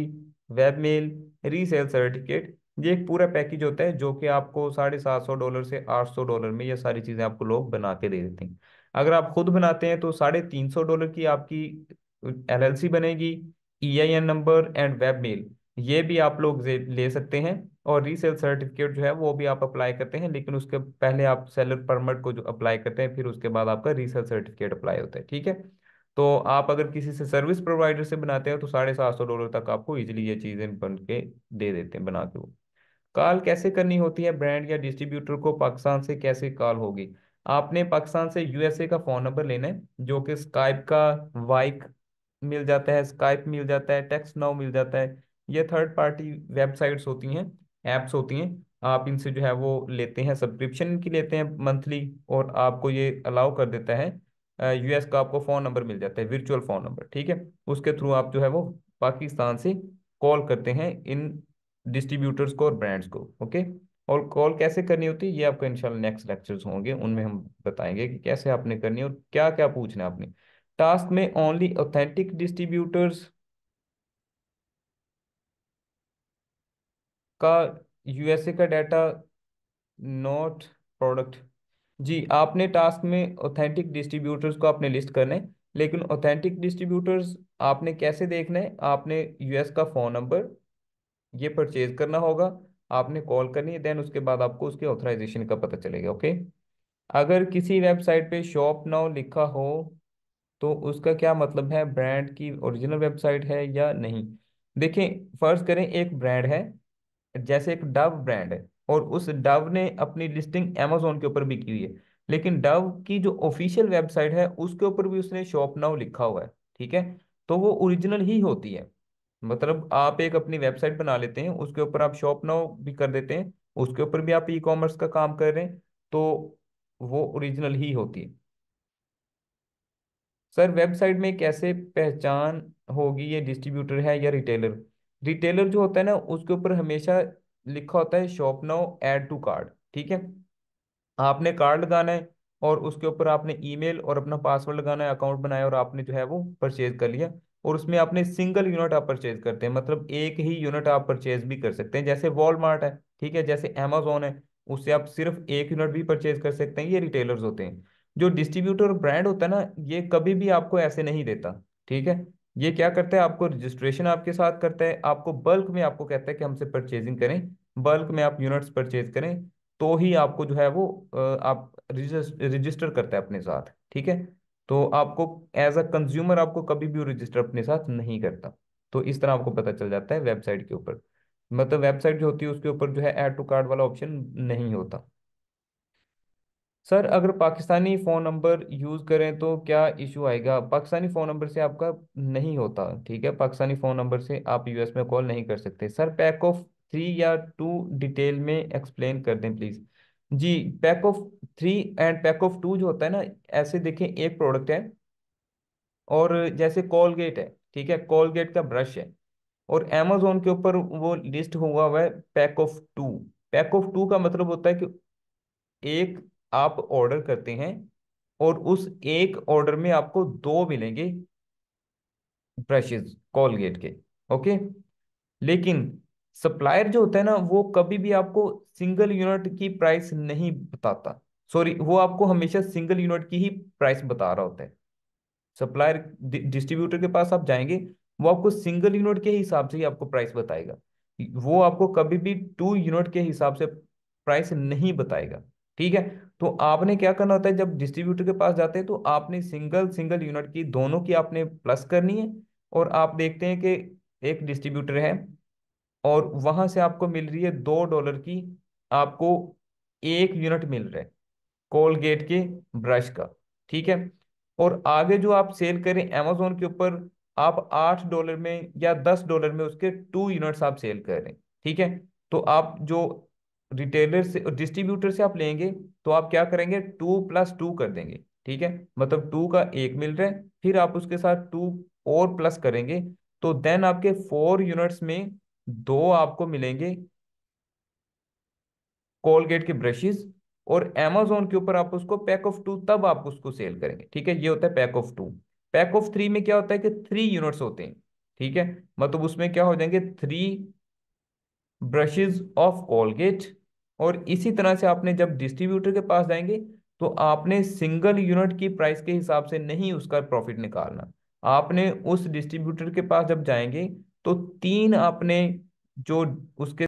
web mail resale certificate ये एक पूरा पैकेज होता है जो कि आपको साढ़े सात सौ डॉलर से आठ सौ डॉलर में ये सारी चीज़ें आपको लोग बना के दे देते हैं अगर आप खुद बनाते हैं तो साढ़े तीन सौ डॉलर की आपकी एलएलसी बनेगी EIN e number and web mail ये भी आप लोग ले सकते हैं और रीसेल सर्टिफिकेट जो है वो भी आप अप्लाई करते हैं लेकिन उसके पहले आप सेलर परमिट को जो अप्लाई करते हैं फिर उसके बाद आपका रीसेल सर्टिफिकेट अप्लाई होता है ठीक है तो आप अगर किसी से सर्विस प्रोवाइडर से बनाते हैं तो साढ़े सात सौ डॉलर तक आपको इजीली ये चीज़ें बन के दे देते हैं बना के वो कॉल कैसे करनी होती है ब्रांड या डिस्ट्रीब्यूटर को पाकिस्तान से कैसे कॉल होगी आपने पाकिस्तान से यूएसए का फ़ोन नंबर लेना है जो कि स्काइप का वाइक मिल जाता है स्काइप मिल जाता है टेक्स्ट नाउ मिल जाता है ये थर्ड पार्टी वेबसाइट्स होती हैं ऐप्स होती हैं आप इनसे जो है वो लेते हैं सब्सक्रिप्शन की लेते हैं मंथली और आपको ये अलाउ कर देता है यूएस का आपको फ़ोन नंबर मिल जाता है वर्चुअल फ़ोन नंबर ठीक है उसके थ्रू आप जो है वो पाकिस्तान से कॉल करते हैं इन डिस्ट्रीब्यूटर्स को और ब्रांड्स को ओके और कॉल कैसे करनी होती है ये आपको इनशाला नेक्स्ट लेक्चर्स होंगे उनमें हम बताएंगे कि कैसे आपने करनी है और क्या क्या पूछना है आपने टास्क में ओनली ऑथेंटिक डिस्ट्रीब्यूटर्स का यूएसए का डाटा नॉट प्रोडक्ट जी आपने टास्क में ऑथेंटिक डिस्ट्रीब्यूटर्स को आपने लिस्ट करना है लेकिन ऑथेंटिक डिस्ट्रीब्यूटर्स आपने कैसे देखना है आपने यूएस का फ़ोन नंबर ये परचेज करना होगा आपने कॉल करनी है देन उसके बाद आपको उसके ऑथराइजेशन का पता चलेगा ओके अगर किसी वेबसाइट पे शॉप नाउ लिखा हो तो उसका क्या मतलब है ब्रांड की ओरिजिनल वेबसाइट है या नहीं देखें फर्ज करें एक ब्रांड है जैसे एक डव ब्रांड है और उस डव ने अपनी लिस्टिंग एमेजोन के ऊपर भी की हुई है लेकिन डव की जो ऑफिशियल वेबसाइट है उसके ऊपर भी उसने शॉप नाउ लिखा हुआ है ठीक है तो वो ओरिजिनल ही होती है मतलब आप एक अपनी वेबसाइट बना लेते हैं उसके ऊपर आप शॉप नाउ भी कर देते हैं उसके ऊपर भी आप ई कॉमर्स का काम कर रहे हैं तो वो ओरिजिनल ही होती है सर वेबसाइट में कैसे पहचान होगी ये डिस्ट्रीब्यूटर है या रिटेलर रिटेलर जो होता है ना उसके ऊपर हमेशा लिखा होता है shop now add to cart ठीक है आपने कार्ड लगाना है और उसके ऊपर आपने ईमेल और अपना पासवर्ड लगाना है अकाउंट बनाया और आपने जो है वो परचेज कर लिया और उसमें आपने सिंगल यूनिट आप परचेज करते हैं मतलब एक ही यूनिट आप परचेज भी कर सकते हैं जैसे वॉलमार्ट है ठीक है जैसे अमेजोन है उससे आप सिर्फ एक यूनिट भी परचेज कर सकते हैं ये रिटेलर्स होते हैं जो डिस्ट्रीब्यूटर ब्रांड होता है ना ये कभी भी आपको ऐसे नहीं देता ठीक है ये क्या करता है आपको रजिस्ट्रेशन आपके साथ करता है आपको बल्क में आपको कहता है कि हमसे परचेजिंग करें बल्क में आप यूनिट्स परचेज करें तो ही आपको जो है वो आप रजिस्टर करता है अपने साथ ठीक है तो आपको एज अ कंज्यूमर आपको कभी भी रजिस्टर अपने साथ नहीं करता तो इस तरह आपको पता चल जाता है वेबसाइट के ऊपर मतलब वेबसाइट जो होती है उसके ऊपर जो है एड टू कार्ड वाला ऑप्शन नहीं होता सर अगर पाकिस्तानी फ़ोन नंबर यूज़ करें तो क्या इशू आएगा पाकिस्तानी फ़ोन नंबर से आपका नहीं होता ठीक है पाकिस्तानी फ़ोन नंबर से आप यूएस में कॉल नहीं कर सकते सर पैक ऑफ थ्री या टू डिटेल में एक्सप्लेन कर दें प्लीज़ जी pack of three and pack of two जो होता है ना ऐसे देखें एक प्रोडक्ट है और जैसे कोलगेट है ठीक है कोलगेट का ब्रश है और अमेजोन के ऊपर वो लिस्ट हुआ हुआ है pack of two pack of two का मतलब होता है कि एक आप ऑर्डर करते हैं और उस एक ऑर्डर में आपको दो मिलेंगे ब्रशेज कोलगेट के ओके लेकिन सप्लायर जो होता है ना वो कभी भी आपको सिंगल यूनिट की प्राइस नहीं बताता सॉरी वो आपको हमेशा सिंगल यूनिट की ही प्राइस बता रहा होता है सप्लायर डिस्ट्रीब्यूटर के पास आप जाएंगे वो आपको सिंगल यूनिट के हिसाब से ही आपको प्राइस बताएगा वो आपको कभी भी टू यूनिट के हिसाब से प्राइस नहीं बताएगा ठीक है तो आपने क्या करना होता है जब डिस्ट्रीब्यूटर के पास जाते हैं तो आपने सिंगल सिंगल यूनिट की दोनों की आपने प्लस करनी है और आप देखते हैं कि एक डिस्ट्रीब्यूटर है और वहां से आपको मिल रही है दो डॉलर की आपको एक यूनिट मिल रहा है कोलगेट के ब्रश का ठीक है और आगे जो आप सेल करें अमेजोन के ऊपर आप आठ डॉलर में या दस डॉलर में उसके टू यूनिट्स आप सेल कर हैं ठीक है तो आप जो रिटेलर से डिस्ट्रीब्यूटर से आप लेंगे तो आप क्या करेंगे टू प्लस टू कर देंगे ठीक है मतलब टू का एक मिल रहा है फिर आप उसके साथ टू और प्लस करेंगे तो देन आपके फोर यूनिट्स में दो आपको मिलेंगे कोलगेट के ब्रशेस और एमेजोन के ऊपर आप उसको पैक ऑफ टू तब आप उसको सेल करेंगे ठीक है ये होता है pack of two pack of three में क्या होता है कि थ्री यूनिट्स होते हैं ठीक है मतलब उसमें क्या हो जाएंगे थ्री ब्रशेस ऑफ कोलगेट और इसी तरह से आपने जब डिस्ट्रीब्यूटर के पास जाएंगे तो आपने सिंगल यूनिट की प्राइस के हिसाब से नहीं उसका प्रॉफिट निकालना आपने उस डिस्ट्रीब्यूटर के पास जब जाएंगे तो तीन आपने जो उसके